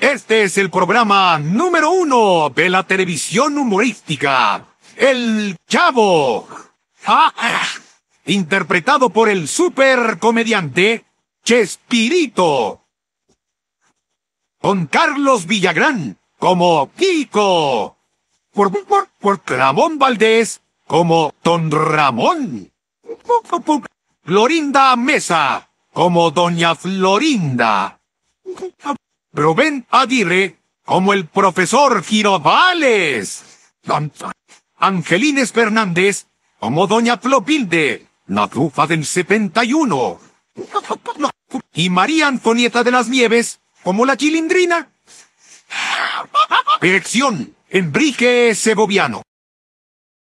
Este es el programa número uno de la televisión humorística, El Chavo. Interpretado por el super comediante Chespirito. Con Carlos Villagrán como Kiko. Por, Ramón Valdés como Don Ramón. Florinda Mesa como Doña Florinda. Rubén Aguirre, como el profesor Girovales. Angelines Fernández, como doña Flopilde, la trufa del 71. Y María Antonieta de las Nieves, como la chilindrina. Dirección, Enrique Seboviano.